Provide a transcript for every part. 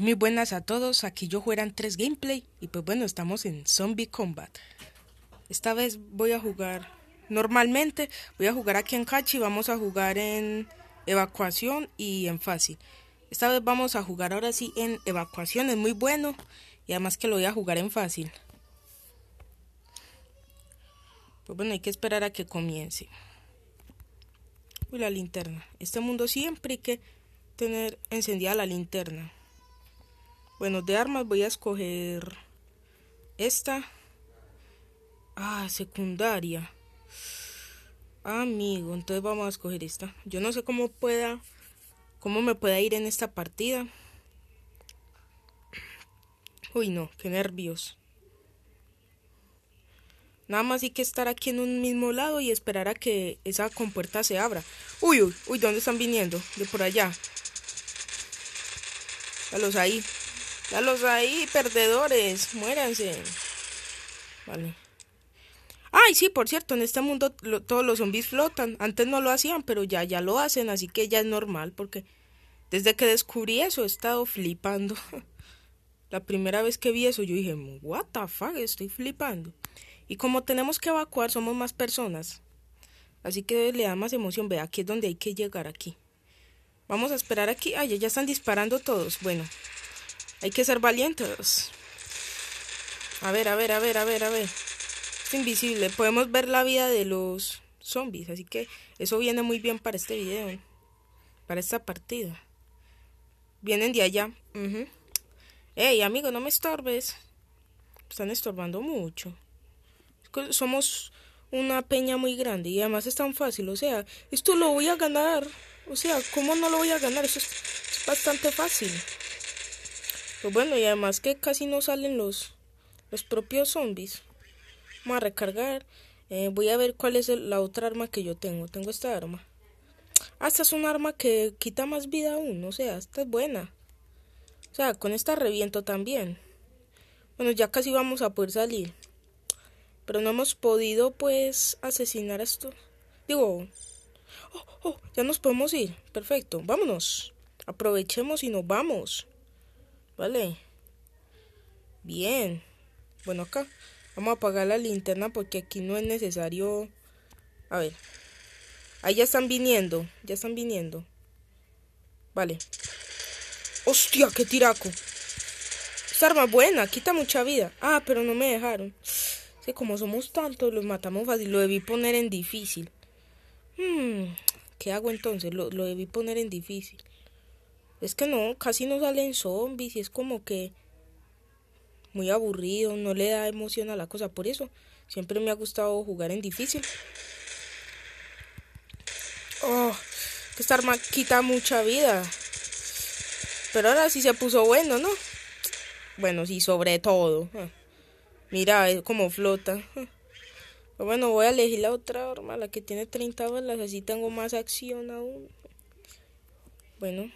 muy buenas a todos, aquí yo en 3 gameplay y pues bueno, estamos en Zombie Combat. Esta vez voy a jugar, normalmente voy a jugar aquí en Cachi, vamos a jugar en Evacuación y en Fácil. Esta vez vamos a jugar ahora sí en Evacuación, es muy bueno y además que lo voy a jugar en Fácil. Pues bueno, hay que esperar a que comience. Uy, la linterna. Este mundo siempre hay que tener encendida la linterna. Bueno, de armas voy a escoger esta. Ah, secundaria. Amigo, entonces vamos a escoger esta. Yo no sé cómo pueda cómo me pueda ir en esta partida. Uy, no, qué nervios. Nada más hay que estar aquí en un mismo lado y esperar a que esa compuerta se abra. Uy, uy, uy, ¿dónde están viniendo? De por allá. A los ahí. Ya ahí, perdedores, muéranse. Vale. Ay, sí, por cierto, en este mundo todos los zombies flotan. Antes no lo hacían, pero ya, ya lo hacen, así que ya es normal, porque desde que descubrí eso he estado flipando. La primera vez que vi eso yo dije, what the fuck, estoy flipando. Y como tenemos que evacuar, somos más personas. Así que le da más emoción, ve, aquí es donde hay que llegar aquí. Vamos a esperar aquí. Ay, ya están disparando todos. Bueno, hay que ser valientes. A ver, a ver, a ver, a ver, a ver. Es invisible. Podemos ver la vida de los zombies. Así que eso viene muy bien para este video. Para esta partida. Vienen de allá. ya amigo, no me estorbes. Están estorbando mucho. Somos una peña muy grande y además es tan fácil. O sea, esto lo voy a ganar. O sea, ¿cómo no lo voy a ganar? Eso es bastante fácil. Pues bueno, y además que casi no salen los, los propios zombies. Vamos a recargar. Eh, voy a ver cuál es la otra arma que yo tengo. Tengo esta arma. Ah, esta es un arma que quita más vida aún. O sea, esta es buena. O sea, con esta reviento también. Bueno, ya casi vamos a poder salir. Pero no hemos podido, pues, asesinar a esto. Digo... Oh, oh, ya nos podemos ir. Perfecto. Vámonos. Aprovechemos y nos vamos. ¿Vale? Bien. Bueno, acá. Vamos a apagar la linterna porque aquí no es necesario... A ver. Ahí ya están viniendo. Ya están viniendo. Vale. ¡Hostia, qué tiraco! Esta arma buena, quita mucha vida. Ah, pero no me dejaron. sí como somos tantos, los matamos fácil. Lo debí poner en difícil. Hmm, ¿Qué hago entonces? Lo, lo debí poner en difícil. Es que no, casi no salen zombies y es como que muy aburrido, no le da emoción a la cosa. Por eso siempre me ha gustado jugar en difícil. Oh, que esta arma quita mucha vida. Pero ahora sí se puso bueno, ¿no? Bueno, sí, sobre todo. Ah, mira cómo flota. Ah. Pero bueno, voy a elegir la otra arma, la que tiene 30 balas, así tengo más acción aún. Bueno.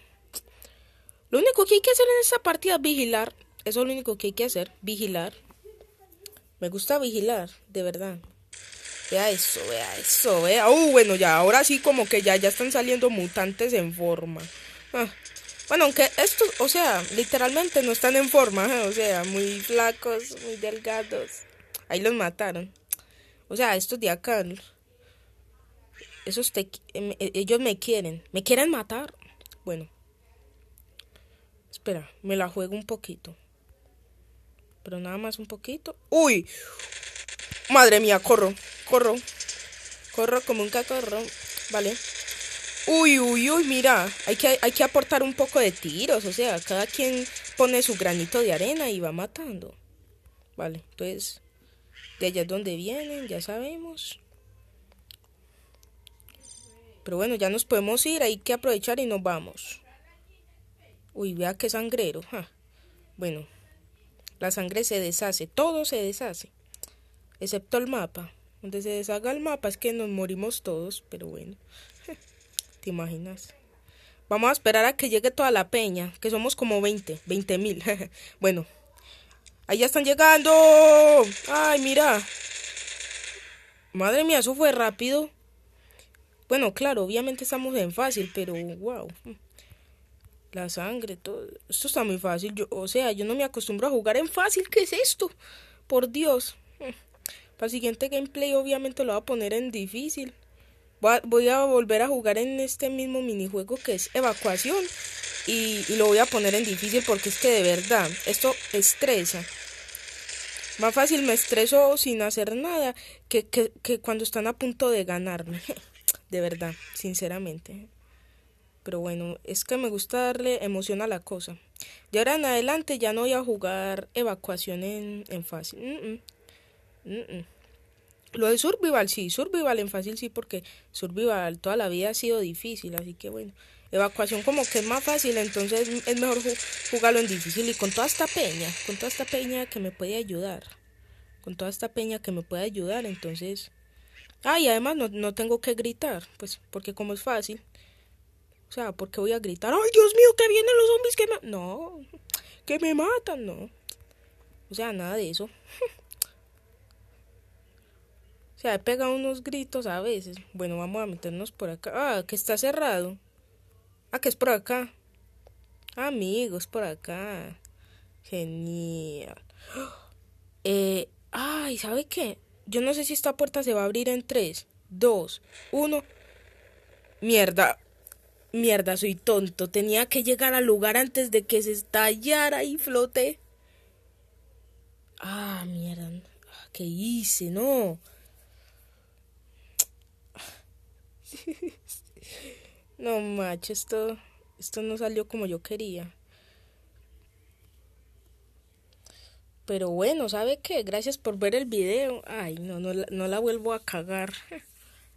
Lo único que hay que hacer en esta partida es vigilar. Eso es lo único que hay que hacer, vigilar. Me gusta vigilar, de verdad. Vea eso, vea eso, vea. Uh, bueno, ya, ahora sí como que ya, ya están saliendo mutantes en forma. Ah. Bueno, aunque estos, o sea, literalmente no están en forma, ah, o sea, muy flacos, muy delgados. Ahí los mataron. O sea, estos de acá, esos te, em, e, ellos me quieren, me quieren matar. Bueno, Espera, me la juego un poquito. Pero nada más un poquito. ¡Uy! Madre mía, corro, corro. Corro como un cacorro. Vale. Uy, uy, uy, mira. Hay que, hay que aportar un poco de tiros. O sea, cada quien pone su granito de arena y va matando. Vale, entonces. De allá es donde vienen, ya sabemos. Pero bueno, ya nos podemos ir, hay que aprovechar y nos vamos. Uy, vea qué sangrero. Bueno, la sangre se deshace, todo se deshace, excepto el mapa. Donde se deshaga el mapa es que nos morimos todos, pero bueno, te imaginas. Vamos a esperar a que llegue toda la peña, que somos como 20, 20 mil. bueno, ahí ya están llegando. Ay, mira. Madre mía, eso fue rápido. Bueno, claro, obviamente estamos en fácil, pero wow la sangre, todo. Esto está muy fácil. Yo, o sea, yo no me acostumbro a jugar en fácil. ¿Qué es esto? Por Dios. Para el siguiente gameplay obviamente lo voy a poner en difícil. Voy a, volver a jugar en este mismo minijuego que es evacuación. Y, lo voy a poner en difícil porque es que de verdad esto estresa. Más fácil me estreso sin hacer nada que, que cuando están a punto de ganarme. De verdad, sinceramente. Pero bueno, es que me gusta darle emoción a la cosa. y ahora en adelante ya no voy a jugar evacuación en, en fácil. Mm, mm, mm, Lo de survival sí, survival en fácil sí, porque survival toda la vida ha sido difícil, así que bueno. Evacuación como que es más fácil, entonces es mejor jugarlo en difícil y con toda esta peña, con toda esta peña que me puede ayudar. Con toda esta peña que me puede ayudar, entonces... Ah, y además no, no tengo que gritar, pues porque como es fácil, o sea, porque voy a gritar, ay Dios mío, que vienen los zombies que me... No, que me matan, no. O sea, nada de eso. o sea, he pegado unos gritos a veces. Bueno, vamos a meternos por acá. Ah, que está cerrado. Ah, que es por acá. Ah, Amigos, por acá. Genial. Eh, ay, ¿sabe qué? Yo no sé si esta puerta se va a abrir en 3, 2, 1. Mierda. Mierda, soy tonto. Tenía que llegar al lugar antes de que se estallara y flote. Ah, mierda. Ah, ¿Qué hice? No. No, macho, esto, esto no salió como yo quería. Pero bueno, ¿sabe qué? Gracias por ver el video. Ay, no, no, no la vuelvo a cagar.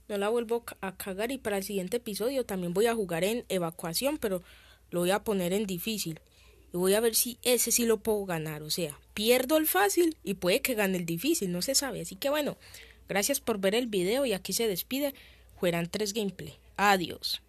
no la vuelvo a cagar y para el siguiente episodio también voy a jugar en evacuación, pero lo voy a poner en difícil. Y voy a ver si ese sí lo puedo ganar. O sea, pierdo el fácil y puede que gane el difícil, no se sabe. Así que bueno, gracias por ver el video y aquí se despide. Juegan 3 Gameplay. Adiós.